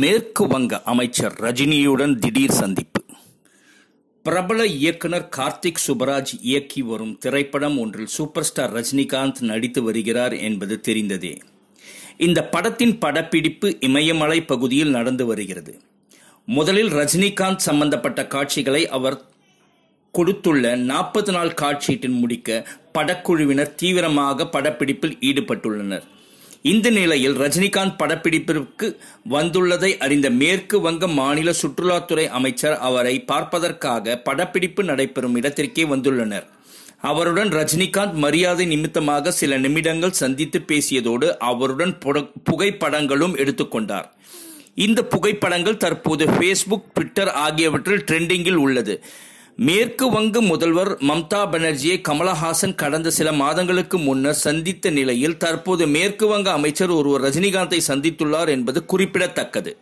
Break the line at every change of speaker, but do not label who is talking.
மேற்கு வங்க அமைச்சர் ரஜினியுடன் திடீர் சந்திப்பு பிரபல இயக்குனர் கார்த்திக் சுபராஜ் இயக்கி வரும் திரைப்படம் ஒன்றில் சூப்பர் ஸ்டார் ரஜினிகாந்த் நடித்து வருகிறார் என்பது தெரிந்ததே இந்த படத்தின் படப்பிடிப்பு இமயமலை பகுதியில் நடந்து வருகிறது முதலில் ரஜினிகாந்த் சம்பந்தப்பட்ட காட்சிகளை அவர் கொடுத்துள்ள நாற்பது நாள் காட்சீட்டில் முடிக்க படக்குழுவினர் தீவிரமாக படப்பிடிப்பில் ஈடுபட்டுள்ளனர் இந்த நிலையில் ரஜினிகாந்த் படப்பிடிப்பிற்கு வந்துள்ளதை அறிந்த மேற்கு வங்க மாநில சுற்றுலாத்துறை அமைச்சர் அவரை பார்ப்பதற்காக படப்பிடிப்பு நடைபெறும் இடத்திற்கே வந்துள்ளனர் அவருடன் ரஜினிகாந்த் மரியாதை நிமித்தமாக சில நிமிடங்கள் சந்தித்து பேசியதோடு அவருடன் புகைப்படங்களும் எடுத்துக்கொண்டார் இந்த புகைப்படங்கள் தற்போது ஃபேஸ்புக் ட்விட்டர் ஆகியவற்றில் ட்ரெண்டிங்கில் உள்ளது மேற்கு வங்க முதல்வர் மம்தா பானர்ஜியை கமலஹாசன் கடந்த சில மாதங்களுக்கு முன்னர் சந்தித்த நிலையில் தற்போது மேற்கு வங்க அமைச்சர் ஒருவர் ரஜினிகாந்தை சந்தித்துள்ளார் என்பது குறிப்பிடத்தக்கது